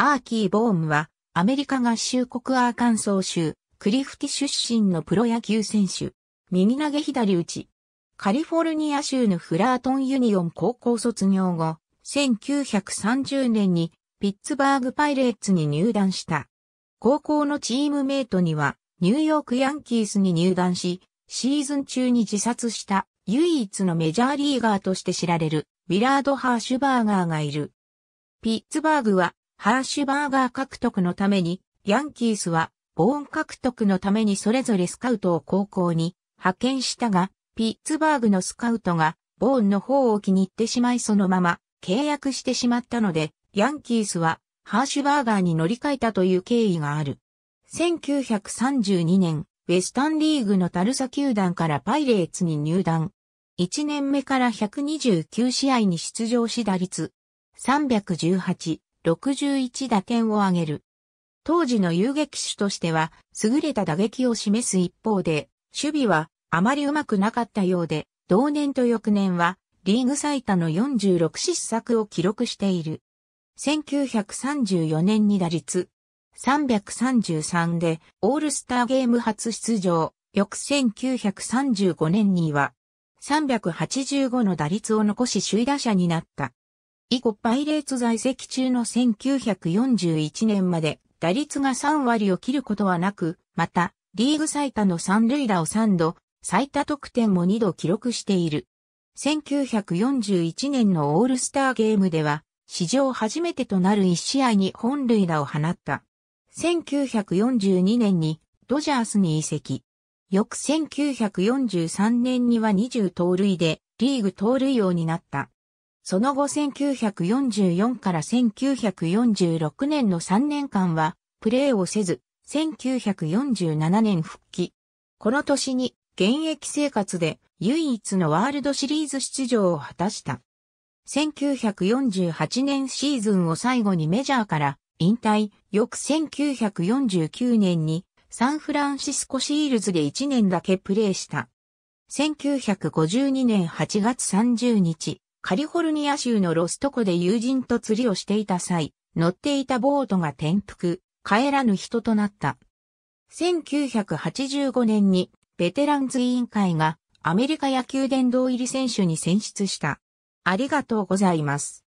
アーキー・ボームは、アメリカ合衆国アーカンソー州、クリフティ出身のプロ野球選手。右投げ左打ち。カリフォルニア州のフラートンユニオン高校卒業後、1930年にピッツバーグパイレーツに入団した。高校のチームメイトには、ニューヨークヤンキースに入団し、シーズン中に自殺した唯一のメジャーリーガーとして知られるウィラード・ハーシュバーガーがいる。ピッツバーグはハーシュバーガー獲得のために、ヤンキースは、ボーン獲得のためにそれぞれスカウトを高校に派遣したが、ピッツバーグのスカウトが、ボーンの方を気に入ってしまいそのまま契約してしまったので、ヤンキースはハーシュバーガーに乗り換えたという経緯がある。1932年、ウェスタンリーグのタルサ球団からパイレーツに入団。1年目から129試合に出場し打率318、61打点を挙げる。当時の遊撃手としては、優れた打撃を示す一方で、守備はあまりうまくなかったようで、同年と翌年は、リーグ最多の46失策を記録している。1934年に打率333でオールスターゲーム初出場、翌1935年には385の打率を残し首位打者になった。以後パイレーツ在籍中の1941年まで打率が3割を切ることはなく、また、リーグ最多の三塁打を3度、最多得点も2度記録している。1941年のオールスターゲームでは、史上初めてとなる1試合に本塁打を放った。1942年にドジャースに移籍。翌1943年には20盗塁でリーグ盗塁王になった。その後1944から1946年の3年間はプレーをせず、1947年復帰。この年に現役生活で唯一のワールドシリーズ出場を果たした。1948年シーズンを最後にメジャーから引退、翌1949年にサンフランシスコシールズで1年だけプレーした。1952年8月30日、カリフォルニア州のロスト湖で友人と釣りをしていた際、乗っていたボートが転覆、帰らぬ人となった。1985年にベテランズ委員会がアメリカ野球殿堂入り選手に選出した。ありがとうございます。